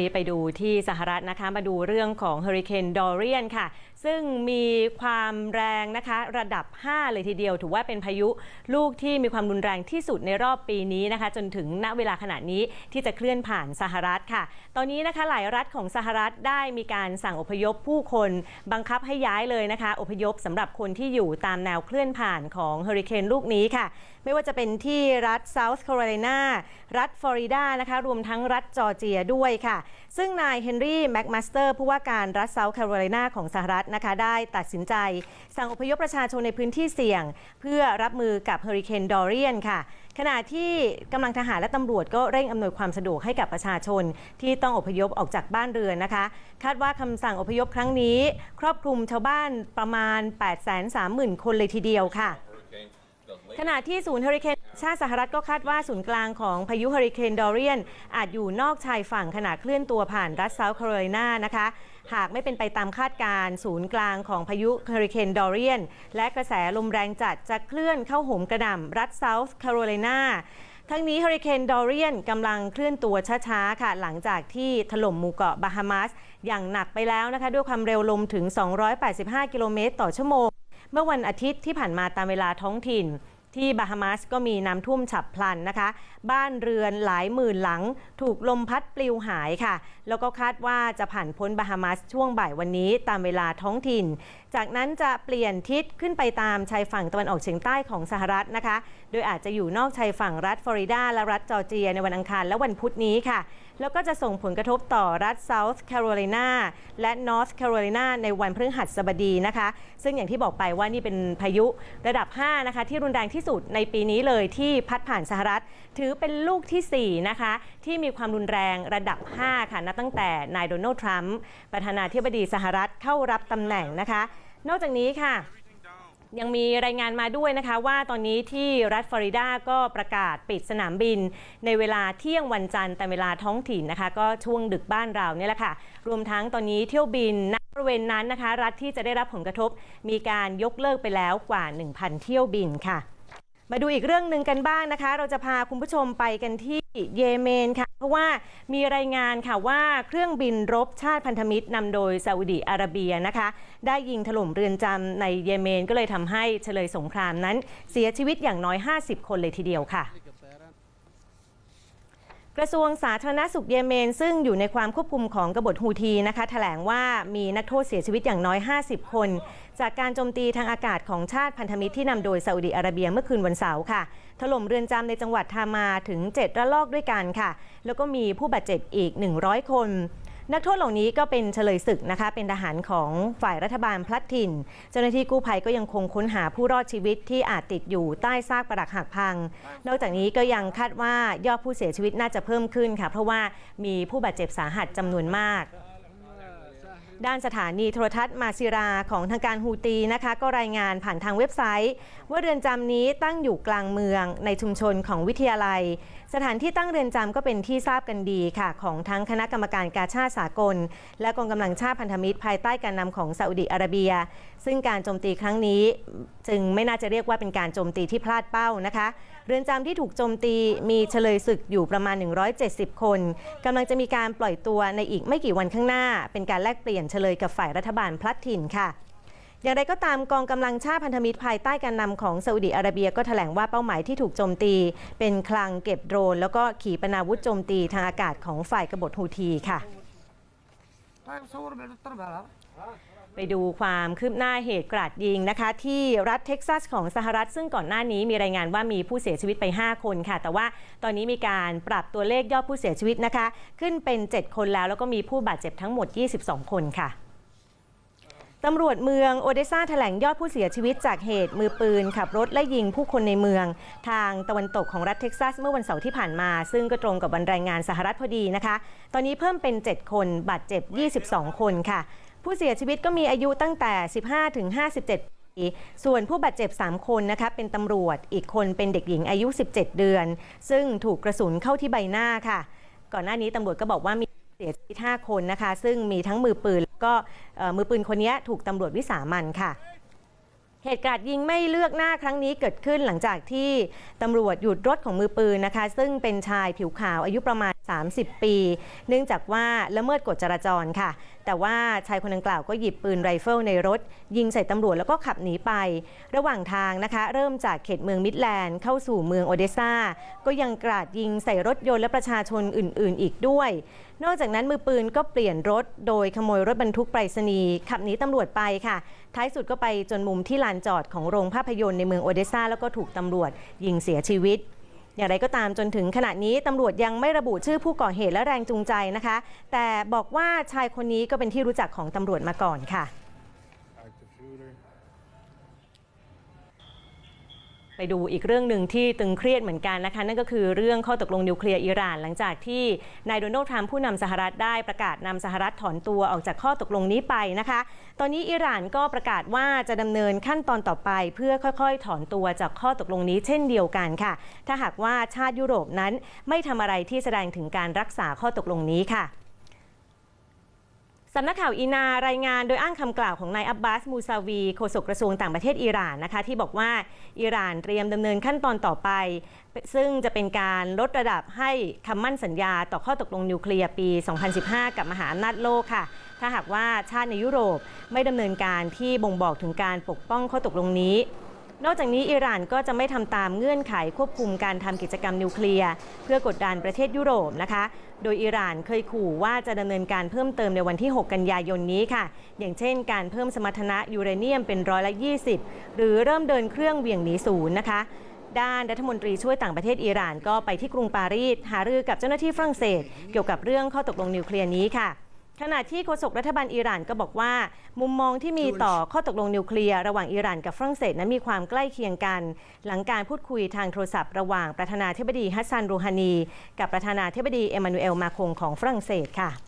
นี้ไปดูที่สหรัฐนะคะมาดูเรื่องของเฮอริเคนดอเรียนค่ะซึ่งมีความแรงนะคะระดับ 5 เลยทีเดียวถือว่าเป็นพายุลูกที่มีความรุนแรงที่สุดในรอบปีนี้นะคะ จนถึงณเวลาขณะนี้ที่จะเคลื่อนผ่านสหรัฐค่ะ ตอนนี้นะคะหลายรัฐของสหรัฐได้มีการสั่งอพยพผู้คนบังคับให้ย้ายเลยนะคะ อพยพสำหรับคนที่อยู่ตามแนวเคลื่อนผ่านของเฮอริเคนลูกนี้ค่ะไม่ว่าจะเป็นที่รัฐเซาท์แคโรไลนารัฐฟลอริดานะคะ รวมทั้งรัฐจอร์เจียด้วยค่ะ ซึ่งนายเฮนรี่แม็กมาสเตอร์ผู้ว่าการรัฐเซาท์แคโรไลนาของสหรัฐะคะได้ตัดสินใจสั่งอพยพประชาชนในพื้นที่เสี่ยง เพื่อรับมือกับเฮอริเคนดอเรียนค่ะขณะที่กำลังทหารและตำรวจก็เร่งอำนวยความสะดวกให้กับประชาชนที่ต้องอพยพออกจากบ้านเรือนนะคะ คาดว่าคำสั่งอพยพครั้งนี้ ครอบคลุมชาวบ้านประมาณ 830,000 คนเลยทีเดียวค่ะขณะที่ศูนย์เฮอริเคนชาติสหรัฐก็คาดว่าศูนย์กลางของพายุเฮอริเคนดอรียนอาจอยู่นอกชายฝั่งขณะเคลื่อนตัวผ่านรัฐเซาท์แคโรไลนานะคะหากไม่เป็นไปตามคาดการศูนย์กลางของพายุเฮอริเคนดอรียนและกระแสลมแรงจัดจะเคลื่อนเข้าห่มกระหน่ำรัฐเซาท์แคโรไลนาทั้งนี้เฮอริเคนดอรียนกำลังเคลื่อนตัวช้าๆค่ะหลังจากที่ถล่มหมู่เกาะบาฮามาสอย่างหนักไปแล้วนะคะด้วยความเร็วลมถึง 285กิโลเมตรต่อชั่วโมงเมื่อวันอาทิตย์ที่ผ่านมาตามเวลาท้องถิ่น ที่บาฮามาสก็มีน้ำท่วมฉับพลันนะคะ บ้านเรือนหลายหมื่นหลัง ถูกลมพัดปลิวหายค่ะ แล้วก็คาดว่าจะผ่านพ้นบาฮามาสช่วงบ่ายวันนี้ตามเวลาท้องถิ่นจากนั้นจะเปลี่ยนทิศขึ้นไปตามชายฝั่งตะวันออกเฉียงใต้ของสหรัฐนะคะ โดยอาจจะอยู่นอกชายฝั่งรัฐฟลอริดา และรัฐจอร์เจียในวันอังคารและวันพุธนี้ค่ะ แล้วก็จะส่งผลกระทบต่อรัฐเซาท์แคโรไลนาและนอร์ทแคโรไลนาในวันพฤหัสบดีนะคะ ซึ่งอย่างที่บอกไปว่านี่เป็นพายุระดับ5นะคะที่รุนแรงที่สุดในปีนี้เลยที่พัดผ่านสหรัฐ ถือเป็นลูกที่ 4 นะคะ ที่มีความรุนแรงระดับ5ค่ะนับตั้งแต่นายโดนัลด์ทรัมป์ประธานาธิบดีสหรัฐเข้ารับตำแหน่งนะคะนอกจากนี้ค่ะ ยังมีรายงานมาด้วยนะคะว่าตอนนี้ที่รัฐฟลอริดา ก็ประกาศปิดสนามบิน ในเวลาเที่ยงวันจันทร์แต่เวลาท้องถิ่นนะคะ ก็ช่วงดึกบ้านเราเนี่ยแหละค่ะ รวมทั้งตอนนี้เที่ยวบินณบริเวณนั้นนะคะ รัฐที่จะได้รับผลกระทบ มีการยกเลิกไปแล้วกว่า 1,000 เที่ยวบินค่ะมาดูอีกเรื่องหนึ่งกันบ้างนะคะ เราจะพาคุณผู้ชมไปกันที่เยเมนค่ะ เพราะว่ามีรายงานค่ะว่าเครื่องบินรบชาติพันธมิตรนำโดยซาอุดีอาระเบียนะคะ ได้ยิงถล่มเรือนจำในเยเมนก็เลยทำให้เฉลยสงครามนั้นเสียชีวิตอย่างน้อย 50 คนเลยทีเดียวค่ะกระทรวงสาธารณสุขเยเมน ซึ่งอยู่ในความควบคุมของกบฏฮูทีนะคะถแถลงว่ามีนักโทษเสียชีวิตอย่างน้อย 50 คน จากการโจมตีทางอากาศของชาติพันธมิตรที่นำโดยซาอุดีอาระเบียเมื่อคืนวันเสาร์ค่ะ ถล่มเรือนจำในจังหวัดทามาถึง 7ระลอกด้วยกันค่ะ แล้วก็มีผู้บาดเจ็บอีก 100 คนนักโทษเหล่านี้ก็เป็นเฉลยศึกนะคะเป็นทหารของฝ่ายรัฐบาลพลัดถิ่นเจ้าหน้าที่กู้ภัยก็ยังคงค้นหาผู้รอดชีวิตที่อาจติดอยู่ใต้ซากปรักหักพัง นอกจากนี้ก็ยังคาดว่ายอดผู้เสียชีวิตน่าจะเพิ่มขึ้นค่ะเพราะว่ามีผู้บาดเจ็บสาหัสจำนวนมาก ด้านสถานีโทรทัศน์มาซิราของทางการฮูตีนะคะก็รายงานผ่านทางเว็บไซต์ว่าเรือนจำนี้ตั้งอยู่กลางเมือง ในชุมชนของวิทยาลัยสถานที่ตั้งเรือนจำก็เป็นที่ทราบกันดีค่ะของทั้งคณะกรรมการกาชาติสากลและกองกำลังชาติพันธมิตรภายใต้การนำของซาอุดีอาระเบีย ซึ่งการโจมตีครั้งนี้ จึงไม่น่าจะเรียกว่าเป็นการโจมตีที่พลาดเป้านะคะเรือนจำที่ถูกโจมตีมีเฉลยศึกอยู่ประมาณ 170 คนกำลังจะมีการปล่อยตัวในอีกไม่กี่วันข้างหน้า เป็นการแลกเปลี่ยนเฉลยกับฝ่ายรัฐบาลพลัดถิ่นค่ะอย่างไรก็ตามกองกำลังชาติพันธมิตรภายใต้การนำของซาอุดีอาระเบียก็แถลงว่าเป้าหมายที่ถูกโจมตีเป็นคลังเก็บโดรน แล้วก็ขีปนาวุธโจมตีทางอากาศของฝ่ายกบฏฮูทีค่ะ ไปดูความคืบหน้าเหตุกราดยิงนะคะ ที่รัฐเท็กซัสของสหรัฐซึ่งก่อนหน้านี้มีรายงานว่ามีผู้เสียชีวิตไป 5 คนค่ะ แต่ว่าตอนนี้มีการปรับตัวเลขยอดผู้เสียชีวิตนะคะ ขึ้นเป็น 7 คนแล้วแล้วก็มีผู้บาดเจ็บทั้งหมด 22 คนค่ะตำรวจเมืองโอเดซ่าแถลงยอดผู้เสียชีวิตจากเหตุมือปืน ขับรถและยิงผู้คนในเมือง ทางตะวันตกของรัฐเท็กซัส เมื่อวันเสาร์ที่ผ่านมา ซึ่งก็ตรงกับวันแรงงานสหรัฐพอดีนะคะ ตอนนี้เพิ่มเป็น 7 คนบาดเจ็บ 22 คนค่ะ ผู้เสียชีวิตก็มีอายุตั้งแต่ 15 ถึง 57ส่วนผู้บาดเจ็บ 3 คนนะคะเป็นตำรวจอีกคนเป็นเด็กหญิงอายุ 17 เดือน ซึ่งถูกกระสุนเข้าที่ใบหน้าค่ะ ก่อนหน้านี้ตำรวจก็บอกว่ามีเสียชีวิต5คนนะคะ ซึ่งมีทั้งมือปืนก็มือปืนคนนี้ถูกตำรวจวิสามันค่ะ เหตุการณ์ยิงไม่เลือกหน้าครั้งนี้เกิดขึ้นหลังจากที่ตำรวจหยุดรถของมือปืนนะคะ ซึ่งเป็นชายผิวขาวอายุประมาณ30 ปี เนื่องจากว่าละเมิดกฎจราจรค่ะ แต่ว่าชายคนดังกล่าวก็หยิบปืนไรเฟิลในรถ ยิงใส่ตำรวจแล้วก็ขับหนีไป ระหว่างทางนะคะ เริ่มจากเขตเมืองมิดแลนด์เข้าสู่เมืองโอเดซาก็ยังกราดยิงใส่รถยนต์และประชาชนอื่นๆ อีกด้วย นอกจากนั้นมือปืนก็เปลี่ยนรถโดยขโมยรถบรรทุกไปรษณีย์ขับหนีตำรวจไปค่ะ ท้ายสุดก็ไปจนมุมที่ลานจอดของโรงภาพยนตร์ในเมืองโอเดซาแล้วก็ถูกตำรวจยิงเสียชีวิตอย่างไรก็ตามจนถึงขณะนี้ตำรวจยังไม่ระบุชื่อผู้ก่อเหตุและแรงจูงใจนะคะ แต่บอกว่าชายคนนี้ก็เป็นที่รู้จักของตำรวจมาก่อนค่ะไปดูอีกเรื่องหนึ่งที่ตึงเครียดเหมือนกันนะคะ นั่นก็คือเรื่องข้อตกลงนิวเคลียร์อิหร่านหลังจากที่นายโดนัลด์ทรัมป์ผู้นำสหรัฐได้ประกาศนำสหรัฐถอนตัวออกจากข้อตกลงนี้ไปนะคะ ตอนนี้อิหร่านก็ประกาศว่าจะดำเนินขั้นตอนต่อไป เพื่อค่อยๆ ถอนตัวจากข้อตกลงนี้ เช่นเดียวกันค่ะ ถ้าหากว่าชาติยุโรปนั้นไม่ทำอะไรที่แสดงถึงการรักษาข้อตกลงนี้ค่ะสำนักข่าวอีนารายงานโดยอ้างคำกล่าวของนายอับบาส มูซาวี โฆษกกระทรวงต่างประเทศอิหร่านนะคะ ที่บอกว่าอิหร่านเตรียมดำเนินขั้นตอนต่อไป ซึ่งจะเป็นการลดระดับให้คำมั่นสัญญาต่อข้อตกลงนิวเคลียร์ปี 2015 กับมหาอำนาจโลกค่ะถ้าหากว่าชาติในยุโรปไม่ดำเนินการที่บ่งบอกถึงการปกป้องข้อตกลงนี้นอกจากนี้อิหร่านก็จะไม่ทำตามเงื่อนไขควบคุมการทำกิจกรรมนิวเคลียร์เพื่อกดดันประเทศยุโรปนะคะ โดยอิหร่านเคยขู่ว่าจะดำเนินการเพิ่มเติมในวันที่ 6 กันยายนนี้ค่ะ อย่างเช่น การเพิ่มสมรรถนะยูเรเนียมเป็นร้อยละ20 หรือเริ่มเดินเครื่องเวี่ยงหนีศูนย์นะคะ ด้านรัฐมนตรีช่วยต่างประเทศอิหร่านก็ไปที่กรุงปารีสหารือกับเจ้าหน้าที่ฝรั่งเศส เกี่ยวกับเรื่องข้อตกลงนิวเคลียร์นี้ค่ะขณะที่โฆษกรัฐบาลอิหร่านก็บอกว่า มุมมองที่มีต่อข้อตกลงนิวเคลียร์ระหว่างอิหร่านกับฝรั่งเศสนั้นมีความใกล้เคียงกัน หลังการพูดคุยทางโทรศัพท์ระหว่างประธานาธิบดีฮัสซันรูฮานี กับประธานาธิบดีเอมานูเอลมาคงของฝรั่งเศสค่ะ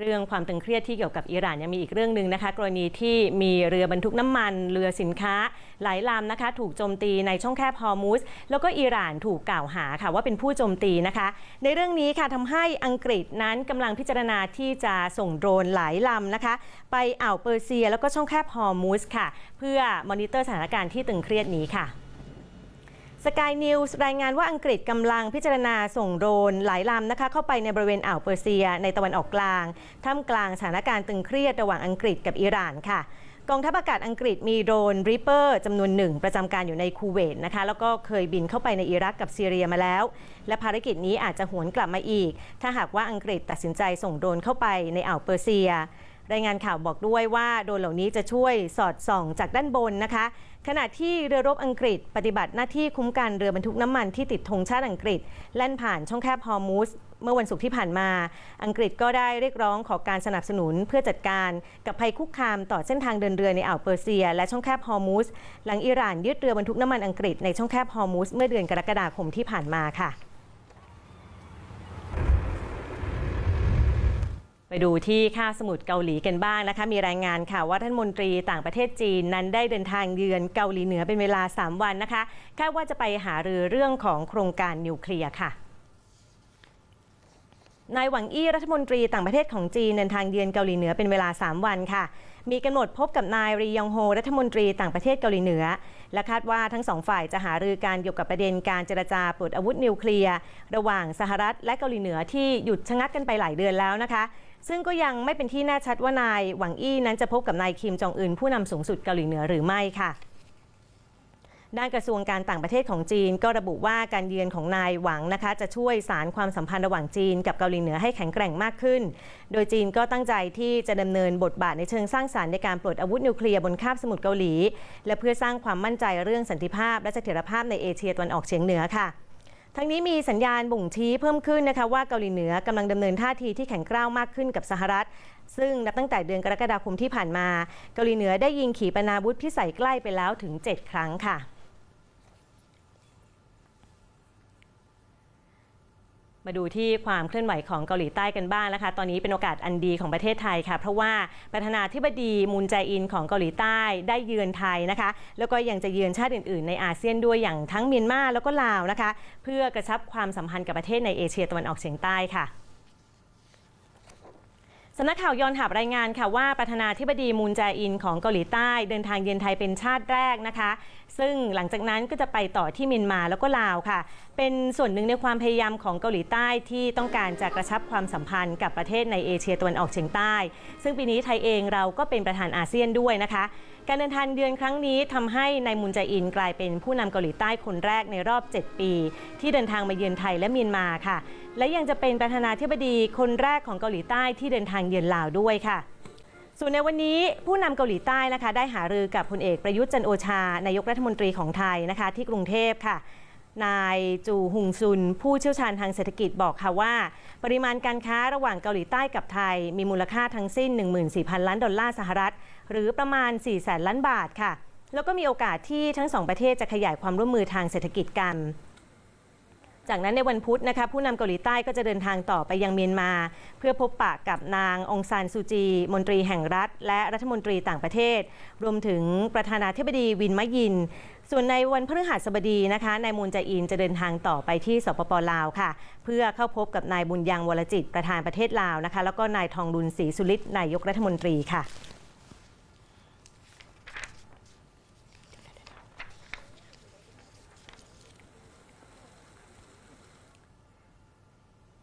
เรื่องความตึงเครียดที่เกี่ยวกับอิหร่านยังมีอีกเรื่องหนึ่งนะคะ กรณีที่มีเรือบรรทุกน้ำมันเรือสินค้า หลายลำนะคะถูกโจมตีในช่องแคบฮอร์มูสแล้วก็อิหร่านถูกกล่าวหาค่ะว่าเป็นผู้โจมตีนะคะ ในเรื่องนี้ค่ะทำให้อังกฤษนั้นกำลังพิจารณาที่จะส่งโดรนหลายลำนะคะ ไปอ่าวเปอร์เซียแล้วก็ช่องแคบฮอร์มูสค่ะ เพื่อมอนิเตอร์สถานการณ์ที่ตึงเครียดนี้ค่ะสกายนิวรายงานว่าอังกฤษกำลังพิจารณาส่งโดรน หลายลำนะคะเข้าไปในบริเวณอ่าวเปอร์เซียในตะวันออกกลาง ท่ามกลางสถานการณ์ตึงเครียดระหว่างอังกฤษกับอิหร่านค่ะ กองทัพอากาศอังกฤษมีโดรนริปเปอร์จำนวนหนึ่งประจำการอยู่ในคูเวตนะคะแล้วก็เคยบินเข้าไปในอิรักกับซีเรียมาแล้ว และภารกิจนี้อาจจะหวนกลับมาอีก ถ้าหากว่าอังกฤษตัดสินใจส่งโดรนเข้าไปในอ่าวเปอร์เซียรายงานข่าวบอกด้วยว่าโดนเหล่านี้จะช่วยสอดส่องจากด้านบนนะคะ ขณะที่เรือรบอังกฤษปฏิบัติหน้าที่คุ้มกันเรือบรรทุกน้ำมันที่ติดธงชาติอังกฤษแล่นผ่านช่องแคบฮอร์มูสเมื่อวันศุกร์ที่ผ่านมาอังกฤษก็ได้เรียกร้องขอการสนับสนุนเพื่อจัดการกับภัยคุกคามต่อเส้นทางเดินเรือในอ่าวเปอร์เซียและช่องแคบฮอร์มูสหลังอิหร่านยึดเรือบรรทุกน้ำมันอังกฤษในช่องแคบฮอร์มูสเมื่อเดือนกรกฎาคมที่ผ่านมาค่ะไปดูที่ค่าสมุทรเกาหลีกันบ้างนะคะ มีรายงานค่ะว่าท่านมนตรีต่างประเทศจีนนั้นได้เดินทางเยือนเกาหลีเหนือเป็นเวลา 3 วันนะคะคาดว่าจะไปหารือเรื่องของโครงการนิวเคลียร์ค่ะ นายหวังอี้รัฐมนตรีต่างประเทศของจีน เดินทางเยือนเกาหลีเหนือเป็นเวลา 3 วันค่ะ มีกำหนดพบกับนายรียองโฮรัฐมนตรีต่างประเทศเกาหลีเหนือ และคาดว่าทั้งสองฝ่ายจะหารือการเกี่ยวกับประเด็นการเจรจาปลดอาวุธนิวเคลียร์ระหว่างสหรัฐและเกาหลีเหนือที่หยุดชะงักกันไปหลายเดือนแล้วนะคะซึ่งก็ยังไม่เป็นที่แน่ชัดว่านายหวังอี้นั้นจะพบกับนายคิมจองอึนผู้นำสูงสุดเกาหลีเหนือหรือไม่ค่ะ ด้านกระทรวงการต่างประเทศของจีนก็ระบุว่าการเยือนของนายหวังนะคะ จะช่วยสารความสัมพันธ์ระหว่างจีนกับเกาหลีเหนือให้แข็งแกร่งมากขึ้น โดยจีนก็ตั้งใจที่จะดำเนินบทบาทในเชิงสร้างสารรค์ในการปลดอาวุธนิวเคลียร์บนคาบสมุทรเกาหลี และเพื่อสร้างความมั่นใจเรื่องสันติภาพและเสถียรภาพในเอเชียตะวันออกเฉียงเหนือค่ะทั้งนี้มีสัญญาณบ่งชี้เพิ่มขึ้นนะคะว่าเกาหลีเหนือกำลังดำเนินท่าทีที่แข็งกร้าวมากขึ้นกับสหรัฐ ซึ่งนับตั้งแต่เดือนกรกฎาคมที่ผ่านมา เกาหลีเหนือได้ยิงขีปนาวุธพิสัยใกล้ไปแล้วถึง 7 ครั้งค่ะมาดูที่ความเคลื่อนไหวของเกาหลีใต้กันบ้างนะคะ ตอนนี้เป็นโอกาสอันดีของประเทศไทยค่ะ เพราะว่าประธานาธิบดีมูนแจอินของเกาหลีใต้ได้เยือนไทยนะคะ แล้วก็ยังจะเยือนชาติอื่นๆในอาเซียนด้วยอย่างทั้งเมียนมาแล้วก็ลาวนะคะ เพื่อกระชับความสัมพันธ์กับประเทศในเอเชียตะวันออกเฉียงใต้ค่ะสำนักข่าวยอนหับรายงานค่ะว่าประธานาธิบดีมูนแจอินของเกาหลีใต้ เดินทางเยือนไทยเป็นชาติแรกนะคะ ซึ่งหลังจากนั้นก็จะไปต่อที่เมียนมาแล้วก็ลาวค่ะ เป็นส่วนหนึ่งในความพยายามของเกาหลีใต้ที่ต้องการจะกระชับความสัมพันธ์กับประเทศในเอเชียตะวันออกเฉียงใต้ ซึ่งปีนี้ไทยเองเราก็เป็นประธานอาเซียนด้วยนะคะ การเดินทางเดือนครั้งนี้ทำให้นายมูนจาอินกลายเป็นผู้นำเกาหลีใต้คนแรกในรอบ 7 ปี ที่เดินทางมาเยือนไทยและเมียนมาค่ะและยังจะเป็นประธานาธิบดีคนแรกของเกาหลีใต้ที่เดินทางเยือนลาวด้วยค่ะ ส่วนในวันนี้ผู้นำเกาหลีใต้นะคะ ได้หารือกับพลเอกประยุทธ์จันโอชานายกรัฐมนตรีของไทยนะคะ ที่กรุงเทพค่ะ นายจูฮุงซุนผู้เชี่ยวชาญทางเศรษฐกิจบอกค่ะว่า ปริมาณการค้าระหว่างเกาหลีใต้กับไทย มีมูลค่าทั้งสิ้น 14,000 ล้านดอลลาร์สหรัฐ หรือประมาณ 4 0 0 0ล้านบาทค่ะ แล้วก็มีโอกาสที่ทั้งสองประเทศจะขยายความร่วมมือทางเศรษฐกิจกันจากนั้นในวันพุธนะคะผู้นำเกาหลีใต้ ก็จะเดินทางต่อไปยังเมียนมา เพื่อพบปะกับนางองซานซูจี มนตรีแห่งรัฐ และรัฐมนตรีต่างประเทศ รวมถึงประธานาธิบดีวินมะยิน ส่วนในวันพฤหัสบดีนะคะนายมูลจาอินจะเดินทางต่อไปที่สปปลาวค่ะ เพื่อเข้าพบกับนายบุญยังวรจิตประธานประเทศลาวนะคะ แล้วก็นายทองดุลศรีสุริศนายกรัฐมนตรีค่ะ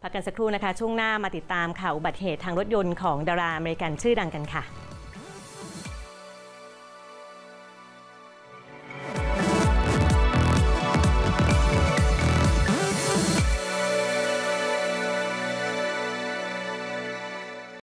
พักกันสักครู่นะคะ ช่วงหน้ามาติดตามข่าวอุบัติเหตุทางรถยนต์ของดาราอเมริกันชื่อดังกันค่ะ